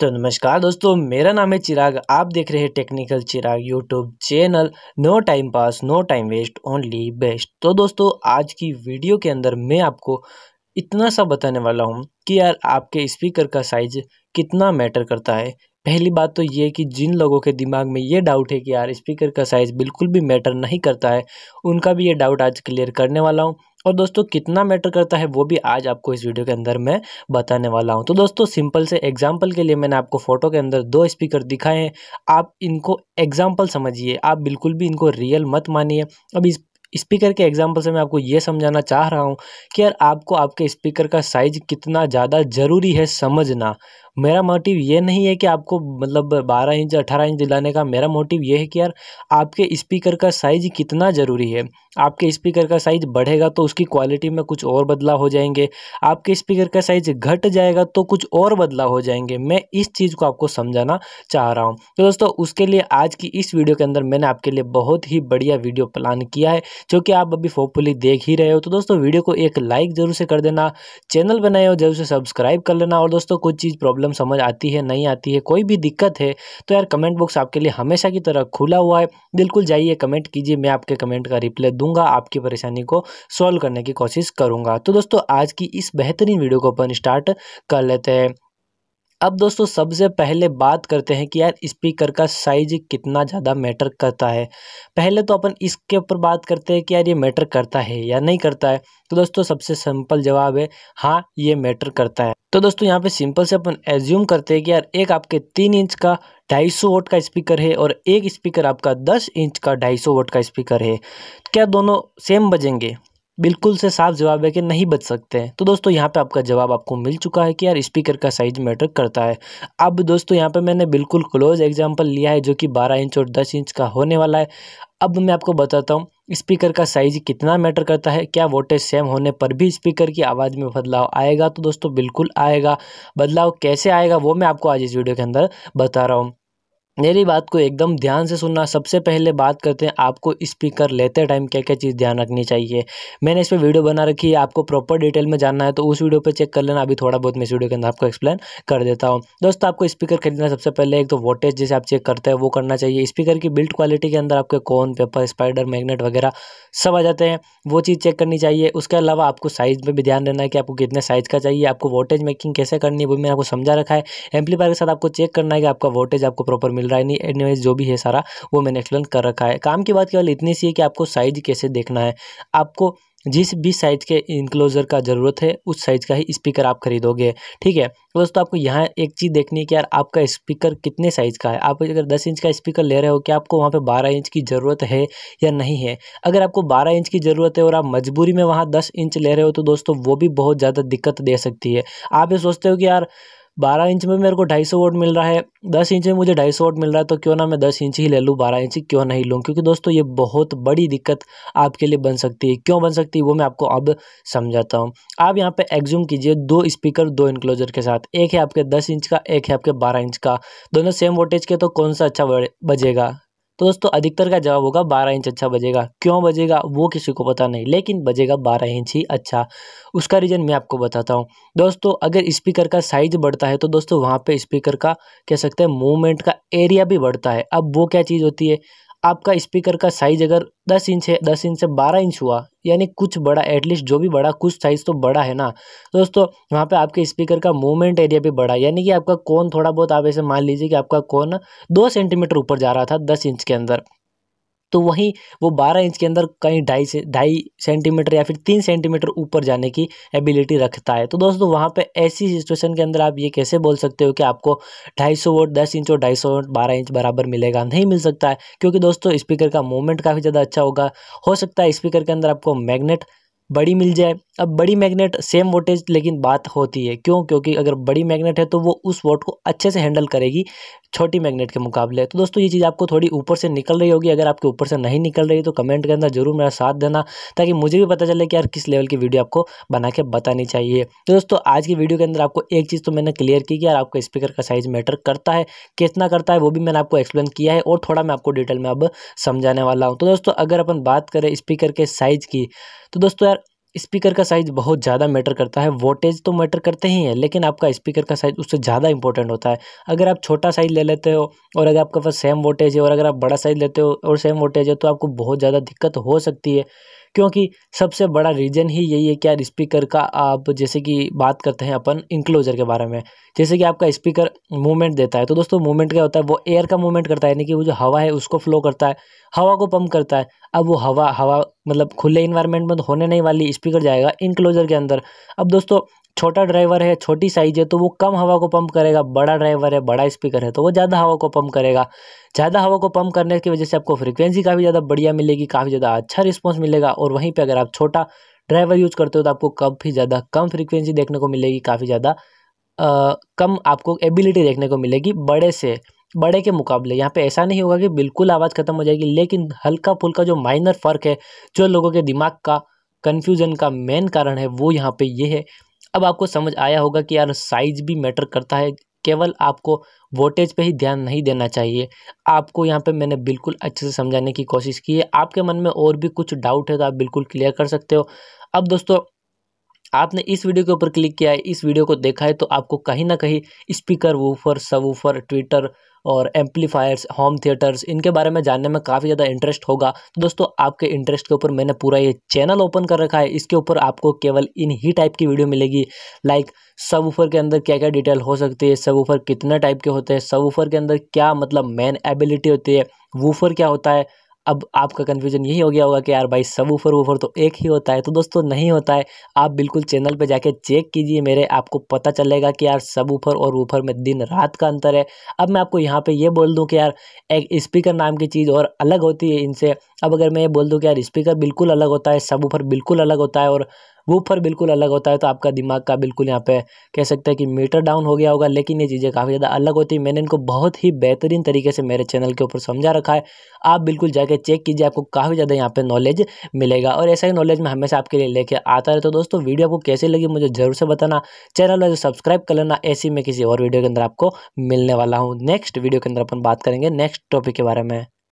तो नमस्कार दोस्तों मेरा नाम है चिराग आप देख रहे हैं technical Chirag YouTube channel no time pass no time waste only best तो दोस्तों आज की वीडियो के अंदर मैं आपको इतना सा बताने वाला हूँ कि यार आपके स्पीकर का साइज कितना मैटर करता है पहली बात तो ये कि जिन लोगों के दिमाग में ये डाउट है कि यार स्पीकर का साइज़ बिल्कुल भी मैटर नहीं करता है उनका भी ये डाउट आज क्लियर करने वाला हूँ और दोस्तों कितना मैटर करता है वो भी आज आपको इस वीडियो के अंदर मैं बताने वाला हूँ तो दोस्तों सिंपल से एग्जांपल के लिए मैंने आपको फ़ोटो के अंदर दो स्पीकर दिखाए हैं आप इनको एग्जांपल समझिए आप बिल्कुल भी इनको रियल मत मानिए अब इस स्पीकर के एग्जाम्पल से मैं आपको ये समझाना चाह रहा हूँ कि यार आपको आपके स्पीकर का साइज कितना ज़्यादा ज़रूरी है समझना मेरा मोटिव ये नहीं है कि आपको मतलब 12 इंच 18 इंच दिलाने का मेरा मोटिव ये है कि यार आपके स्पीकर का साइज कितना ज़रूरी है आपके स्पीकर का साइज बढ़ेगा तो उसकी क्वालिटी में कुछ और बदलाव हो जाएंगे आपके स्पीकर का साइज घट जाएगा तो कुछ और बदलाव हो जाएंगे मैं इस चीज़ को आपको समझाना चाह रहा हूँ तो दोस्तों उसके लिए आज की इस वीडियो के अंदर मैंने आपके लिए बहुत ही बढ़िया वीडियो प्लान किया है जो कि आप अभी होपफुली देख ही रहे हो तो दोस्तों वीडियो को एक लाइक जरूर से कर देना चैनल बनाए हो जरूर से सब्सक्राइब कर लेना और दोस्तों कुछ चीज़ प्रॉब्लम समझ आती है नहीं आती है कोई भी दिक्कत है तो यार कमेंट बॉक्स आपके लिए हमेशा की तरह खुला हुआ है बिल्कुल जाइए कमेंट कीजिए मैं आपके कमेंट का रिप्लाई दूंगा आपकी परेशानी को सॉल्व करने की कोशिश करूंगा तो दोस्तों आज की इस बेहतरीन वीडियो को अपन स्टार्ट कर लेते हैं अब दोस्तों सबसे पहले बात करते हैं कि यार स्पीकर का साइज कितना ज़्यादा मैटर करता है पहले तो अपन इसके ऊपर बात करते हैं कि यार ये मैटर करता है या नहीं करता है तो दोस्तों सबसे सिंपल जवाब है हाँ ये मैटर करता है तो दोस्तों यहाँ पे सिंपल से अपन एज्यूम करते हैं कि यार एक आपके तीन इंच का ढाई सौ वोट का स्पीकर है और एक स्पीकर आपका दस इंच का ढाई सौ वोट का स्पीकर है क्या दोनों सेम बजेंगे बिल्कुल से साफ जवाब है कि नहीं बच सकते हैं तो दोस्तों यहाँ पे आपका जवाब आपको मिल चुका है कि यार स्पीकर का साइज मैटर करता है अब दोस्तों यहाँ पे मैंने बिल्कुल क्लोज एग्जांपल लिया है जो कि 12 इंच और 10 इंच का होने वाला है अब मैं आपको बताता हूँ स्पीकर का साइज कितना मैटर करता है क्या वोल्टेज सेम होने पर भी स्पीकर की आवाज़ में बदलाव आएगा तो दोस्तों बिल्कुल आएगा बदलाव कैसे आएगा वो मैं आपको आज इस वीडियो के अंदर बता रहा हूँ मेरी बात को एकदम ध्यान से सुनना सबसे पहले बात करते हैं आपको स्पीकर लेते टाइम क्या क्या चीज़ ध्यान रखनी चाहिए मैंने इस पर वीडियो बना रखी है आपको प्रॉपर डिटेल में जानना है तो उस वीडियो पे चेक कर लेना अभी थोड़ा बहुत मैं इस वीडियो के अंदर आपको एक्सप्लेन कर देता हूँ दोस्तों आपको स्पीकर खरीदना सबसे पहले एक तो वोटेज जैसे आप चेक करते हैं वो करना चाहिए स्पीकर की बिल्ड क्वालिटी के अंदर आपके कौन पेपर स्पाइडर मैगनेट वगैरह सब आ जाते हैं वो चीज़ चेक करनी चाहिए उसके अलावा आपको साइज़ में भी ध्यान देना है कि आपको कितने साइज़ का चाहिए आपको वोटेज मेकिंग कैसे करनी है वो मैंने आपको समझा रखा है एम्पलीफायर के साथ आपको चेक करना है कि आपका वोटेज आपको प्रॉपर मिल मिल रहा है नहीं एनीवेज जो भी है सारा वो मैंने एक्सप्लेन कर रखा है काम की बात केवल इतनी सी है कि आपको साइज कैसे देखना है आपको जिस भी साइज़ के इनक्लोज़र का ज़रूरत है उस साइज़ का ही स्पीकर आप खरीदोगे ठीक है दोस्तों आपको यहाँ एक चीज़ देखनी है कि यार आपका स्पीकर कितने साइज़ का है आप अगर 10 इंच का स्पीकर ले रहे हो कि आपको वहाँ पे 12 इंच की ज़रूरत है या नहीं है अगर आपको 12 इंच की ज़रूरत है और आप मजबूरी में वहाँ दस इंच ले रहे हो तो दोस्तों वो भी बहुत ज़्यादा दिक्कत दे सकती है आप ये सोचते हो कि यार बारह इंच में मेरे को ढाई सौ वोट मिल रहा है दस इंच में मुझे ढाई सौ वोट मिल रहा है तो क्यों ना मैं दस इंच ही ले लूँ बारह इंच क्यों नहीं लूँ क्योंकि दोस्तों ये बहुत बड़ी दिक्कत आपके लिए बन सकती है क्यों बन सकती है वो मैं आपको अब समझाता हूँ आप यहाँ पे एग्जूम कीजिए दो स्पीकर दो इनक्लोजर के साथ एक है आपके दस इंच का एक है आपके बारह इंच का दोनों सेम वोल्टेज के तो कौन सा अच्छा बजेगा तो दोस्तों अधिकतर का जवाब होगा बारह इंच अच्छा बजेगा क्यों बजेगा वो किसी को पता नहीं लेकिन बजेगा बारह इंच ही अच्छा उसका रीज़न मैं आपको बताता हूँ दोस्तों अगर स्पीकर का साइज बढ़ता है तो दोस्तों वहाँ पर स्पीकर का कह सकते हैं मूवमेंट का एरिया भी बढ़ता है अब वो क्या चीज़ होती है आपका स्पीकर का साइज़ अगर दस इंच है दस इंच से बारह इंच हुआ यानी कुछ बड़ा एटलीस्ट जो भी बड़ा कुछ साइज़ तो बड़ा है ना दोस्तों वहाँ पे आपके स्पीकर का मूवमेंट एरिया भी बड़ा यानी कि आपका कौन थोड़ा बहुत आप ऐसे मान लीजिए कि आपका कौन दो सेंटीमीटर ऊपर जा रहा था दस इंच के अंदर तो वहीं वो बारह इंच के अंदर कहीं ढाई से ढाई सेंटीमीटर या फिर तीन सेंटीमीटर ऊपर जाने की एबिलिटी रखता है तो दोस्तों वहाँ पे ऐसी सिचुएशन के अंदर आप ये कैसे बोल सकते हो कि आपको ढाई सौ वोट दस इंच और ढाई सौ वोट बारह इंच बराबर मिलेगा नहीं मिल सकता है क्योंकि दोस्तों स्पीकर का मूवमेंट काफ़ी ज़्यादा अच्छा होगा हो सकता है स्पीकर के अंदर आपको मैग्नेट बड़ी मिल जाए अब बड़ी मैग्नेट सेम वोल्टेज लेकिन बात होती है क्यों क्योंकि अगर बड़ी मैग्नेट है तो वो उस वोट को अच्छे से हैंडल करेगी छोटी मैग्नेट के मुकाबले तो दोस्तों ये चीज़ आपको थोड़ी ऊपर से निकल रही होगी अगर आपके ऊपर से नहीं निकल रही तो कमेंट के अंदर जरूर मेरा साथ देना ताकि मुझे भी पता चले कि यार किस लेवल की वीडियो आपको बना के बतानी चाहिए तो दोस्तों आज की वीडियो के अंदर आपको एक चीज़ तो मैंने क्लियर की कि यार आपका स्पीकर का साइज़ मैटर करता है कितना करता है वो भी मैंने आपको एक्सप्लेन किया है और थोड़ा मैं आपको डिटेल में अब समझाने वाला हूँ तो दोस्तों अगर अपन बात करें स्पीकर के साइज़ की तो दोस्तों यार स्पीकर का साइज़ बहुत ज़्यादा मैटर करता है वोटेज तो मैटर करते ही है लेकिन आपका स्पीकर का साइज़ उससे ज़्यादा इंपॉर्टेंट होता है अगर आप छोटा साइज़ ले लेते हो और अगर आपके पास सेम वोटेज है और अगर आप बड़ा साइज़ लेते हो और सेम वोटेज है तो आपको बहुत ज़्यादा दिक्कत हो सकती है क्योंकि सबसे बड़ा रीज़न ही यही है कि यार स्पीकर का आप जैसे कि बात करते हैं अपन इंक्लोजर के बारे में जैसे कि आपका स्पीकर मूवमेंट देता है तो दोस्तों मूवमेंट क्या होता है वो एयर का मूवमेंट करता है यानी कि वो जो हवा है उसको फ्लो करता है हवा को पम्प करता है अब वो हवा हवा मतलब खुले इन्वायरमेंट में तो होने नहीं वाली स्पीकर जाएगा इनक्लोजर के अंदर अब दोस्तों छोटा ड्राइवर है छोटी साइज है तो वो कम हवा को पंप करेगा बड़ा ड्राइवर है बड़ा स्पीकर है तो वो ज़्यादा हवा को पंप करेगा ज़्यादा हवा को पंप करने की वजह से आपको फ्रीक्वेंसी काफ़ी ज़्यादा बढ़िया मिलेगी काफ़ी ज़्यादा अच्छा रिस्पॉन्स मिलेगा और वहीं पर अगर आप छोटा ड्राइवर यूज़ करते हो तो आपको काफ़ी ज़्यादा कम फ्रिक्वेंसी देखने को मिलेगी काफ़ी ज़्यादा कम आपको एबिलिटी देखने को मिलेगी बड़े से बड़े के मुकाबले यहाँ पे ऐसा नहीं होगा कि बिल्कुल आवाज़ ख़त्म हो जाएगी लेकिन हल्का फुल्का जो माइनर फ़र्क है जो लोगों के दिमाग का कन्फ्यूज़न का मेन कारण है वो यहाँ पे ये है अब आपको समझ आया होगा कि यार साइज भी मैटर करता है केवल आपको वोटेज पे ही ध्यान नहीं देना चाहिए आपको यहाँ पे मैंने बिल्कुल अच्छे से समझाने की कोशिश की है आपके मन में और भी कुछ डाउट है तो आप बिल्कुल क्लियर कर सकते हो अब दोस्तों आपने इस वीडियो के ऊपर क्लिक किया है इस वीडियो को देखा है तो आपको कहीं ना कहीं स्पीकर वूफर सब ट्विटर और एम्पलीफायर्स होम थिएटर्स इनके बारे में जानने में काफ़ी ज़्यादा इंटरेस्ट होगा तो दोस्तों आपके इंटरेस्ट के ऊपर मैंने पूरा ये चैनल ओपन कर रखा है इसके ऊपर आपको केवल इन ही टाइप की वीडियो मिलेगी लाइक सब ऊपर के अंदर क्या क्या डिटेल हो सकती है सब ऊपर कितने टाइप के होते हैं सब ऊपर के अंदर क्या मतलब मेन एबिलिटी होती है वूफर क्या होता है अब आपका कन्फ्यूजन यही हो गया होगा कि यार भाई सब ऊपर ऊपर तो एक ही होता है तो दोस्तों नहीं होता है आप बिल्कुल चैनल पे जाके चेक कीजिए मेरे आपको पता चलेगा कि यार सब ऊपर और ऊपर में दिन रात का अंतर है अब मैं आपको यहाँ पे ये बोल दूँ कि यार एक स्पीकर नाम की चीज़ और अलग होती है इनसे अब अगर मैं ये बोल दूँ कि यार स्पीकर बिल्कुल अलग होता है सब ऊपर बिल्कुल अलग होता है और वूफर बिल्कुल अलग होता है तो आपका दिमाग का बिल्कुल यहाँ पे कह सकते हैं कि मीटर डाउन हो गया होगा लेकिन ये चीज़ें काफ़ी ज़्यादा अलग होती है मैंने इनको बहुत ही बेहतरीन तरीके से मेरे चैनल के ऊपर समझा रखा है आप बिल्कुल जाके चेक कीजिए आपको काफ़ी ज़्यादा यहाँ पर नॉलेज मिलेगा और ऐसा ही नॉलेज मैं हमेशा आपके लिए लेके आता रहता तो दोस्तों वीडियो आपको कैसे लगी मुझे ज़रूर से बताना चैनल में सब्सक्राइब कर लेना ऐसी मैं किसी और वीडियो के अंदर आपको मिलने वाला हूँ नेक्स्ट वीडियो के अंदर अपन बात करेंगे नेक्स्ट टॉपिक के बारे में